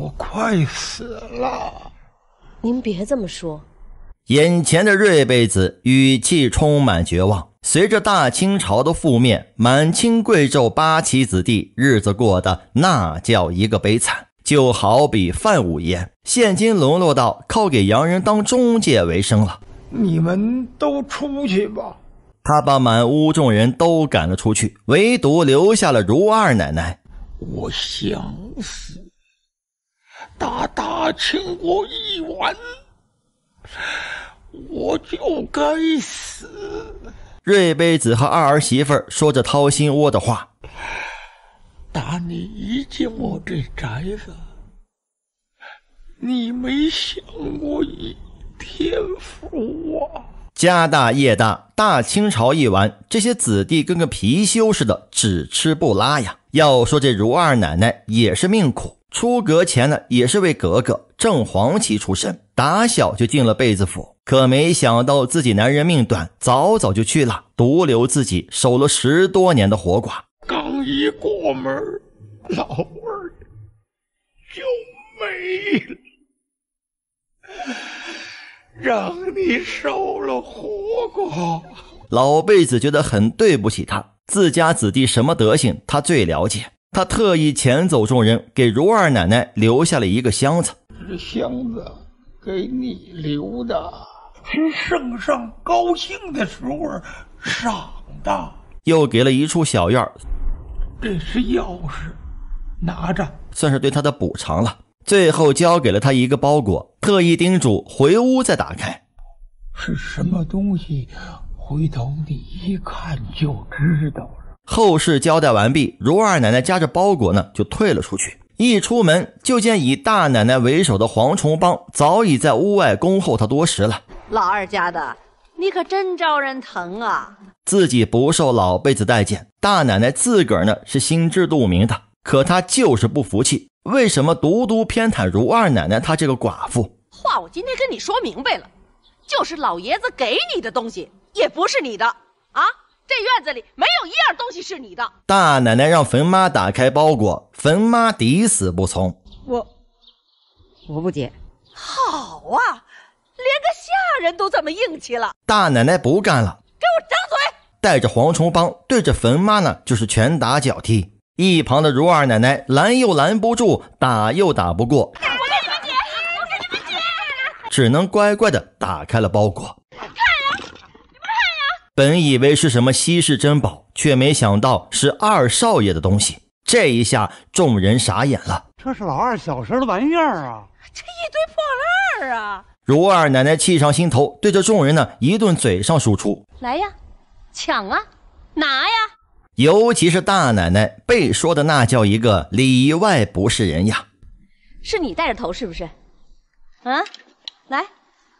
我快死了，您别这么说。眼前的瑞贝子语气充满绝望。随着大清朝的覆灭，满清贵胄八旗子弟日子过得那叫一个悲惨，就好比范五爷，现今沦落到靠给洋人当中介为生了。你们都出去吧，他把满屋众人都赶了出去，唯独留下了如二奶奶。我想死。打大清国一碗，我就该死。瑞贝子和二儿媳妇说着掏心窝的话：“打你一进我这宅子，你没享过一天福啊！家大业大，大清朝一完，这些子弟跟个貔貅似的，只吃不拉呀。”要说这如二奶奶也是命苦，出阁前呢也是位格格，正黄旗出身，打小就进了贝子府，可没想到自己男人命短，早早就去了，独留自己守了十多年的活寡。刚一过门，老二就没了，让你守了活寡。老辈子觉得很对不起他，自家子弟什么德行，他最了解。他特意遣走众人，给如二奶奶留下了一个箱子。这箱子给你留的，是圣上高兴的时候赏的。又给了一处小院这是钥匙，拿着，算是对他的补偿了。最后交给了他一个包裹，特意叮嘱回屋再打开。是什么东西？回头你一看就知道了。后事交代完毕，如二奶奶夹着包裹呢，就退了出去。一出门，就见以大奶奶为首的蝗虫帮早已在屋外恭候他多时了。老二家的，你可真招人疼啊！自己不受老辈子待见，大奶奶自个儿呢是心知肚明的，可她就是不服气，为什么独独偏袒如二奶奶她这个寡妇？话我今天跟你说明白了，就是老爷子给你的东西。也不是你的啊！这院子里没有一样东西是你的。大奶奶让冯妈打开包裹，冯妈抵死不从。我，我不接。好啊，连个下人都这么硬气了。大奶奶不干了，给我张嘴！带着蝗虫帮对着冯妈呢，就是拳打脚踢。一旁的如二奶奶拦又拦不住，打又打不过。我给你们解，我给你们解，只能乖乖地打开了包裹。本以为是什么稀世珍宝，却没想到是二少爷的东西。这一下，众人傻眼了。这是老二小时候的玩意儿啊！这一堆破烂儿啊！如二奶奶气上心头，对着众人呢一顿嘴上输出：“来呀，抢啊，拿呀！”尤其是大奶奶被说的那叫一个里外不是人呀。是你带着头是不是？嗯，来，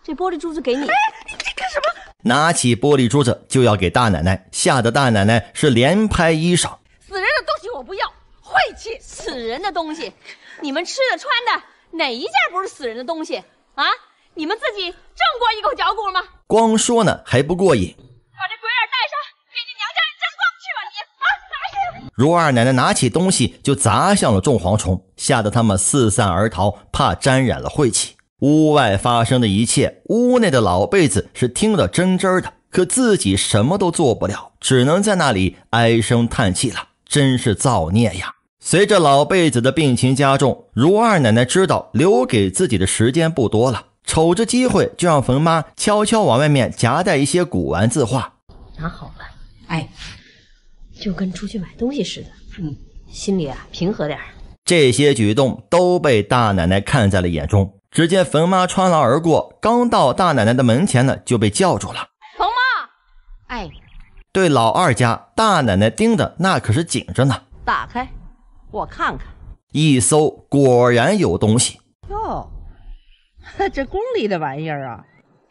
这玻璃珠子给你。哎，你你干什么？拿起玻璃珠子就要给大奶奶，吓得大奶奶是连拍衣裳。死人的东西我不要，晦气！死人的东西，你们吃的穿的哪一件不是死人的东西啊？你们自己挣过一口嚼骨吗？光说呢还不过瘾，把这鬼儿戴上，给你娘家人争光去吧你！啊，如二奶奶拿起东西就砸向了众蝗虫，吓得他们四散而逃，怕沾染了晦气。屋外发生的一切，屋内的老辈子是听得真真的，可自己什么都做不了，只能在那里唉声叹气了，真是造孽呀！随着老辈子的病情加重，如二奶奶知道留给自己的时间不多了，瞅着机会就让冯妈悄悄往外面夹带一些古玩字画，拿好了，哎，就跟出去买东西似的，嗯，心里啊平和点这些举动都被大奶奶看在了眼中。只见冯妈穿廊而过，刚到大奶奶的门前呢，就被叫住了。冯妈，哎，对老二家大奶奶盯的那可是紧着呢。打开，我看看。一搜，果然有东西。哟，这宫里的玩意儿啊，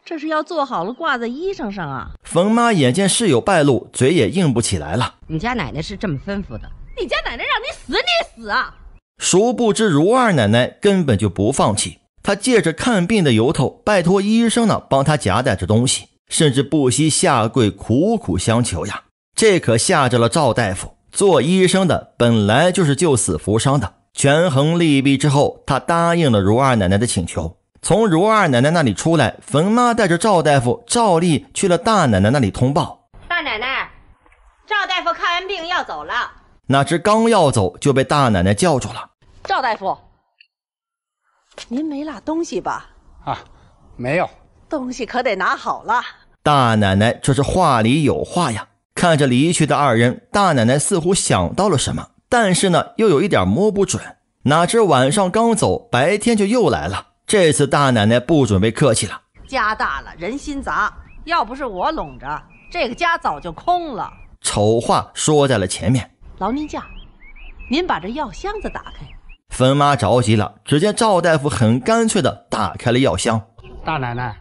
这是要做好了挂在衣裳上啊。冯妈眼见事有败露，嘴也硬不起来了。你家奶奶是这么吩咐的，你家奶奶让你死，你死啊！殊不知如二奶奶根本就不放弃。他借着看病的由头，拜托医生呢，帮他夹带着东西，甚至不惜下跪苦苦相求呀！这可吓着了赵大夫。做医生的本来就是救死扶伤的，权衡利弊之后，他答应了如二奶奶的请求。从如二奶奶那里出来，冯妈带着赵大夫照例去了大奶奶那里通报。大奶奶，赵大夫看完病要走了。哪知刚要走，就被大奶奶叫住了。赵大夫。您没落东西吧？啊，没有。东西可得拿好了。大奶奶这是话里有话呀。看着离去的二人，大奶奶似乎想到了什么，但是呢，又有一点摸不准。哪知晚上刚走，白天就又来了。这次大奶奶不准备客气了。家大了人心杂，要不是我拢着，这个家早就空了。丑话说在了前面。劳您驾，您把这药箱子打开。冯妈着急了，只见赵大夫很干脆的打开了药箱。大奶奶，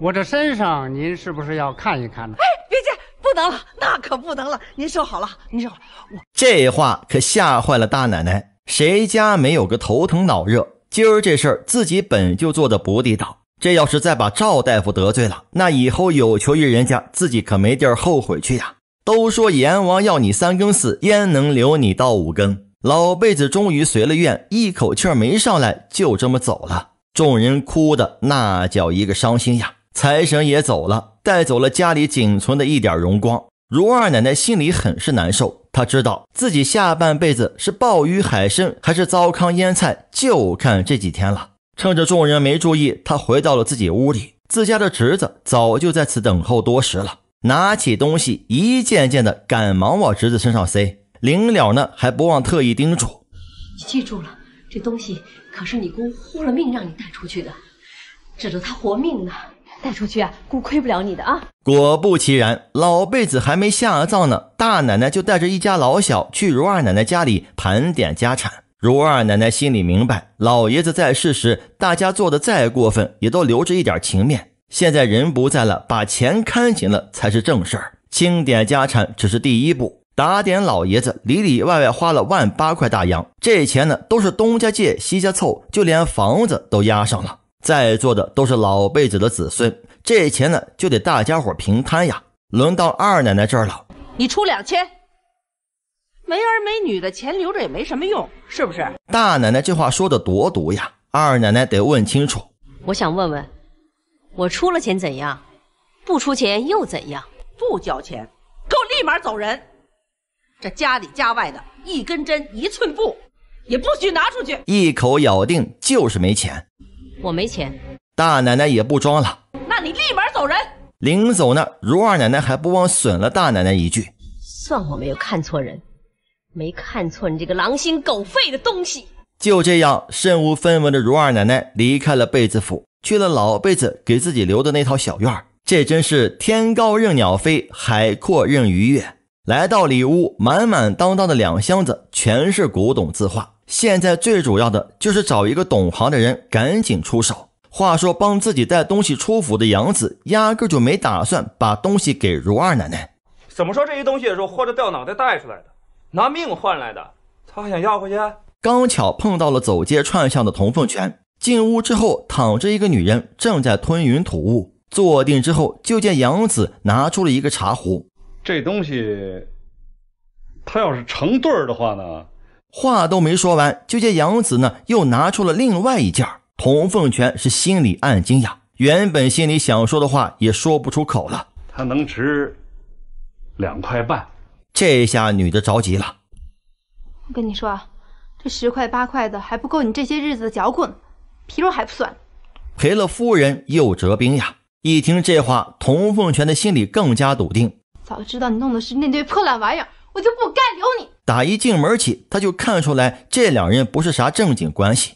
我这身上，您是不是要看一看呢？哎，别介，不能了，那可不能了。您收好了，您好。我这话可吓坏了大奶奶。谁家没有个头疼脑热？今儿这事儿自己本就做的不地道，这要是再把赵大夫得罪了，那以后有求于人家，自己可没地儿后悔去呀。都说阎王要你三更死，焉能留你到五更？老辈子终于随了愿，一口气没上来，就这么走了。众人哭的那叫一个伤心呀！财神也走了，带走了家里仅存的一点荣光。如二奶奶心里很是难受，她知道自己下半辈子是鲍鱼海参还是糟糠腌菜，就看这几天了。趁着众人没注意，她回到了自己屋里，自家的侄子早就在此等候多时了。拿起东西一件件的，赶忙往侄子身上塞。临了呢，还不忘特意叮嘱：“你记住了，这东西可是你姑豁了命让你带出去的，指着她活命呢。带出去啊，姑亏不了你的啊。”果不其然，老辈子还没下葬呢，大奶奶就带着一家老小去如二奶奶家里盘点家产。如二奶奶心里明白，老爷子在世时，大家做的再过分，也都留着一点情面。现在人不在了，把钱看紧了才是正事儿。清点家产只是第一步。打点老爷子里里外外花了万八块大洋，这钱呢都是东家借西家凑，就连房子都押上了。在座的都是老辈子的子孙，这钱呢就得大家伙平摊呀。轮到二奶奶这儿了，你出两千，没儿没女的钱留着也没什么用，是不是？大奶奶这话说的多毒呀！二奶奶得问清楚。我想问问，我出了钱怎样？不出钱又怎样？不交钱，给我立马走人！这家里家外的一根针一寸布也不许拿出去，一口咬定就是没钱。我没钱，大奶奶也不装了，那你立马走人。临走呢，如二奶奶还不忘损了大奶奶一句：“算我没有看错人，没看错你这个狼心狗肺的东西。”就这样，身无分文的如二奶奶离开了贝子府，去了老贝子给自己留的那套小院这真是天高任鸟飞，海阔任鱼跃。来到里屋，满满当当的两箱子全是古董字画。现在最主要的就是找一个懂行的人，赶紧出手。话说，帮自己带东西出府的杨子，压根就没打算把东西给如二奶奶。怎么说这些东西是豁着掉脑袋带出来的，拿命换来的？他还想要回去？刚巧碰到了走街串巷的童凤泉。进屋之后，躺着一个女人，正在吞云吐雾。坐定之后，就见杨子拿出了一个茶壶。这东西，他要是成对儿的话呢？话都没说完，就见杨子呢又拿出了另外一件。童凤全是心里暗惊讶，原本心里想说的话也说不出口了。他能值两块半？这下女的着急了。我跟你说啊，这十块八块的还不够你这些日子的嚼棍，皮肉还不算。赔了夫人又折兵呀！一听这话，童凤全的心里更加笃定。早知道你弄的是那堆破烂玩意儿，我就不该留你。打一进门起，他就看出来这两人不是啥正经关系。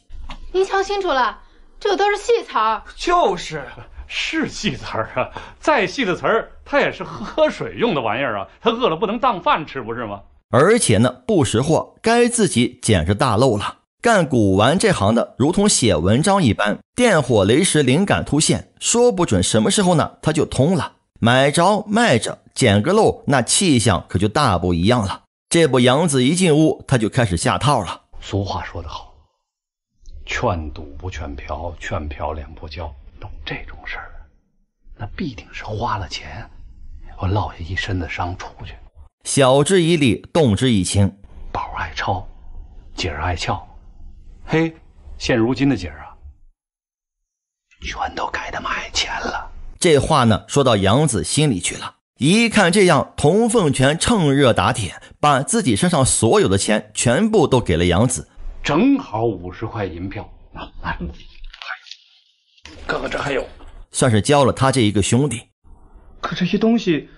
您瞧清楚了，这都是戏词儿，就是是戏词儿啊。再细的词儿，它也是喝水用的玩意儿啊。他饿了不能当饭吃，不是吗？而且呢，不识货，该自己捡着大漏了。干古玩这行的，如同写文章一般，电火雷石灵感突现，说不准什么时候呢，他就通了。买着卖着，捡个漏，那气象可就大不一样了。这不，杨子一进屋，他就开始下套了。俗话说得好，劝赌不劝嫖，劝嫖脸不交。这种事儿，那必定是花了钱，我落下一身的伤。出去，晓之以理，动之以情。宝爱抄，姐儿爱撬。嘿，现如今的姐儿啊，全都。这话呢，说到杨子心里去了。一看这样，童凤全趁热打铁，把自己身上所有的钱全部都给了杨子，正好五十块银票啊！来，哥哥这还有，算是交了他这一个兄弟。可这些东西，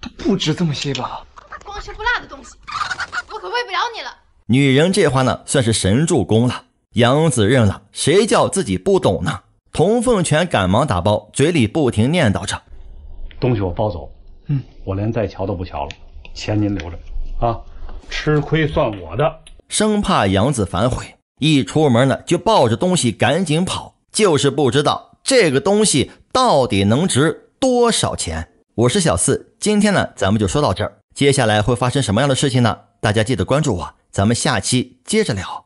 都不值这么些吧？光吃不拉的东西，我可喂不了你了。女人这话呢，算是神助攻了。杨子认了，谁叫自己不懂呢？童凤全赶忙打包，嘴里不停念叨着：“东西我包走，嗯，我连再瞧都不瞧了。钱您留着，啊，吃亏算我的。”生怕杨子反悔，一出门呢就抱着东西赶紧跑，就是不知道这个东西到底能值多少钱。我是小四，今天呢咱们就说到这儿，接下来会发生什么样的事情呢？大家记得关注我，咱们下期接着聊。